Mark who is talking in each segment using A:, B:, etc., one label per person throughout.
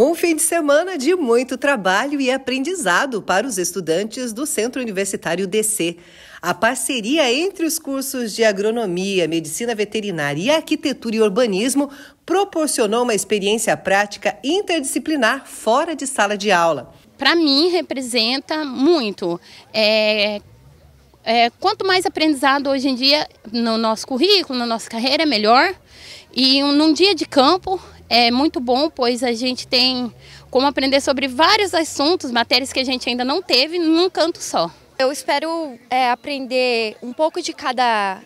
A: Um fim de semana de muito trabalho e aprendizado para os estudantes do Centro Universitário DC. A parceria entre os cursos de Agronomia, Medicina Veterinária e Arquitetura e Urbanismo proporcionou uma experiência prática interdisciplinar fora de sala de aula. Para mim, representa muito. É... É, quanto mais aprendizado hoje em dia no nosso currículo, na
B: nossa carreira, é melhor. E num dia de campo é muito bom, pois a gente tem como aprender sobre vários assuntos, matérias que a gente ainda não teve, num canto só. Eu espero é, aprender um pouco de cada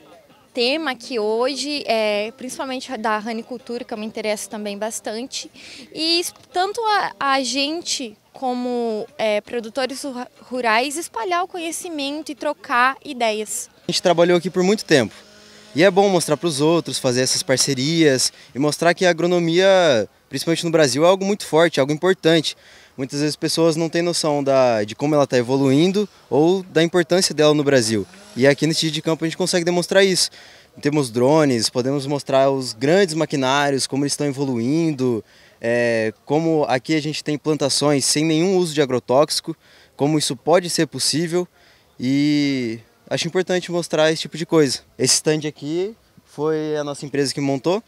B: tema aqui hoje, é, principalmente da ranicultura, que eu me interesso também bastante. E tanto a, a gente como é, produtores rurais espalhar o conhecimento e trocar ideias. A gente trabalhou aqui por muito tempo. E é bom mostrar para os outros, fazer essas parcerias e mostrar que a agronomia, principalmente no Brasil, é algo muito forte, algo importante. Muitas vezes pessoas não têm noção da, de como ela está evoluindo ou da importância dela no Brasil. E aqui nesse dia de campo a gente consegue demonstrar isso. Temos drones, podemos mostrar os grandes maquinários, como eles estão evoluindo, é, como aqui a gente tem plantações sem nenhum uso de agrotóxico, como isso pode ser possível. E acho importante mostrar esse tipo de coisa. Esse stand aqui foi a nossa empresa que montou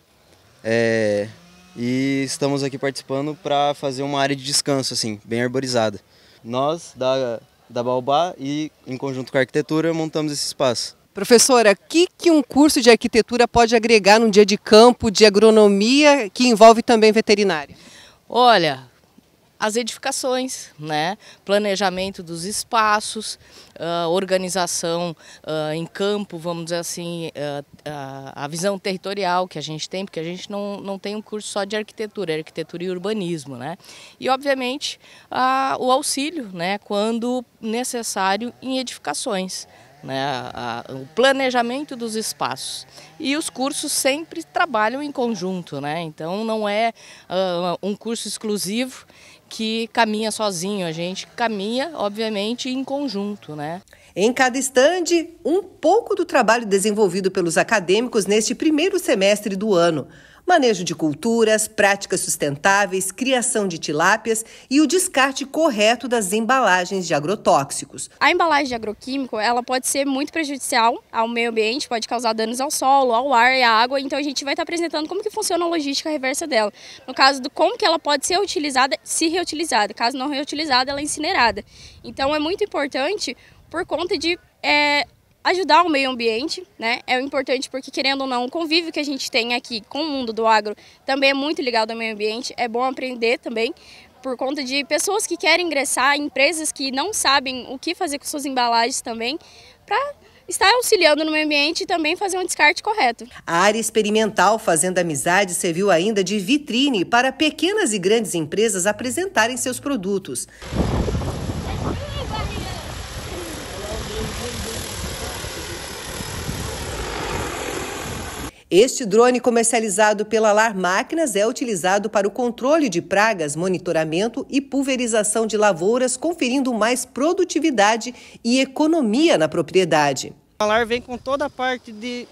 B: é, e estamos aqui participando para fazer uma área de descanso, assim, bem arborizada. Nós, da, da Baobá e
A: em conjunto com a arquitetura,
B: montamos esse espaço.
A: Professora, o que, que um curso de arquitetura pode agregar num dia de campo de agronomia que envolve também veterinária? Olha, as edificações, né? planejamento dos espaços, uh, organização uh, em campo, vamos dizer assim, uh, a visão territorial que a gente tem, porque a gente não, não tem um curso só de arquitetura, é arquitetura e urbanismo. Né? E, obviamente, o auxílio, né? quando necessário, em edificações. Né, a, o planejamento dos espaços. E os cursos sempre trabalham em conjunto, né? então não é um curso exclusivo que caminha sozinho, a gente caminha, obviamente, em conjunto, né? Em cada estande, um pouco do trabalho desenvolvido pelos acadêmicos neste primeiro semestre do ano manejo de culturas, práticas sustentáveis, criação de tilápias e o descarte correto das embalagens de agrotóxicos.
C: A embalagem
B: de agroquímico ela pode ser muito prejudicial ao meio ambiente, pode causar danos ao solo, ao ar e à água, então a gente vai estar apresentando como que funciona a logística reversa dela. No caso do como que ela pode ser utilizada, se reutilizada, caso não reutilizada, ela é incinerada. Então é muito importante por conta de é, ajudar o meio ambiente, né? É importante porque, querendo ou não, o convívio que a gente tem aqui com o mundo do agro também é muito ligado ao meio ambiente, é bom aprender também, por conta de pessoas que querem ingressar, empresas que não sabem o que fazer com suas embalagens também, para estar auxiliando no meio ambiente e também fazer um descarte correto.
A: A área experimental Fazenda Amizade serviu ainda de vitrine para pequenas e grandes empresas apresentarem seus produtos. Este drone comercializado pela Lar Máquinas é utilizado para o controle de pragas, monitoramento e pulverização de lavouras, conferindo mais produtividade e economia na propriedade. A Lar vem com toda a parte de,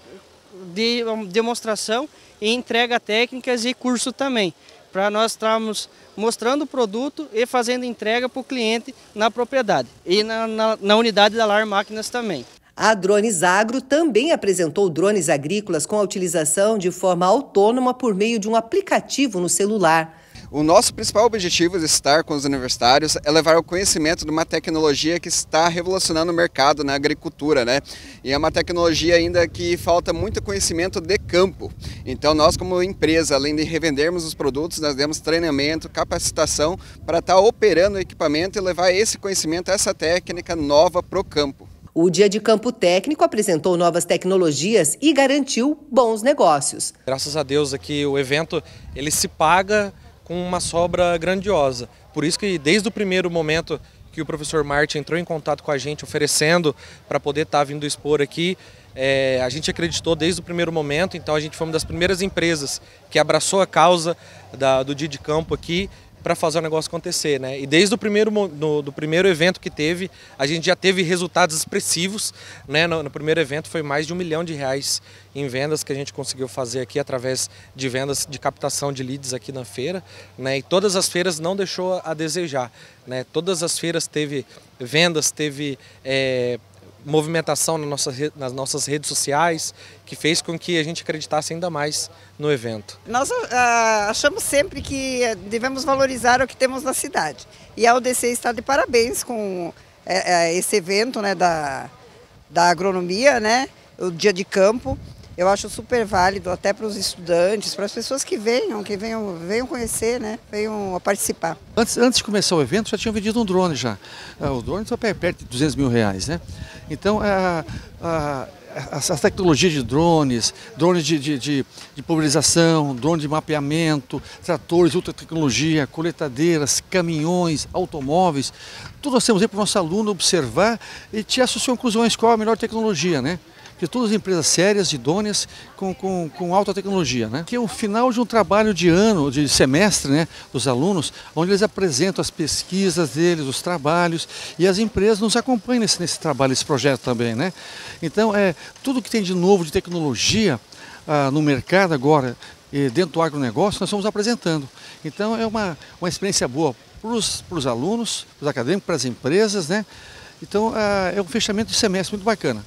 A: de demonstração e entrega técnicas e curso também, para nós estarmos mostrando o produto e fazendo entrega para o cliente na propriedade e na, na, na unidade da Lar Máquinas também. A Drones Agro também apresentou drones agrícolas com a utilização de forma autônoma por meio de um aplicativo no celular. O nosso principal objetivo de estar com os universitários é levar o conhecimento de uma tecnologia que está revolucionando o mercado na agricultura, né? E é uma tecnologia ainda que falta muito conhecimento de campo. Então nós como empresa, além de revendermos os produtos, nós demos treinamento, capacitação para estar operando o equipamento e levar esse conhecimento, essa técnica nova para o campo. O dia de campo técnico apresentou novas tecnologias e garantiu bons
D: negócios. Graças a Deus aqui é o evento ele se paga com uma sobra grandiosa. Por isso que desde o primeiro momento que o professor Marte entrou em contato com a gente oferecendo para poder estar tá vindo expor aqui, é, a gente acreditou desde o primeiro momento, então a gente foi uma das primeiras empresas que abraçou a causa da, do dia de campo aqui para fazer o negócio acontecer, né? E desde o primeiro, do, do, primeiro evento que teve, a gente já teve resultados expressivos, né? No, no, primeiro evento foi mais de um milhão de reais em vendas que a gente conseguiu fazer aqui através de vendas de captação de leads aqui na feira, né? E todas as feiras não deixou a desejar, né? Todas as feiras teve vendas, teve é, movimentação na nossa, nas nossas redes sociais, que fez com que a gente acreditasse ainda mais no evento.
A: Nós uh, achamos sempre que devemos valorizar o que temos na cidade. E a UDC está de parabéns com eh, eh, esse evento né, da, da agronomia, né, o dia de campo. Eu acho super válido até para os estudantes, para as pessoas que venham, que venham, venham conhecer, né? venham
C: participar. Antes, antes de começar o evento, já tinham vendido um drone já. Ah, o drone está perto de 200 mil reais, né? Então, é, a, a as, tecnologias de drones, drones de, de, de, de, pulverização, drone de mapeamento, tratores, ultra tecnologia, coletadeiras, caminhões, automóveis, tudo nós temos aí para o nosso aluno observar e tirar suas conclusões qual a melhor tecnologia, né? de todas as empresas sérias, idôneas, com, com, com alta tecnologia. Né? Que é o final de um trabalho de ano, de semestre né, dos alunos, onde eles apresentam as pesquisas deles, os trabalhos, e as empresas nos acompanham nesse, nesse trabalho, nesse projeto também. Né? Então, é, tudo que tem de novo de tecnologia ah, no mercado agora, dentro do agronegócio, nós estamos apresentando. Então, é uma, uma experiência boa para os alunos, para os acadêmicos, para as empresas, né? Então, ah, é um fechamento de semestre muito bacana.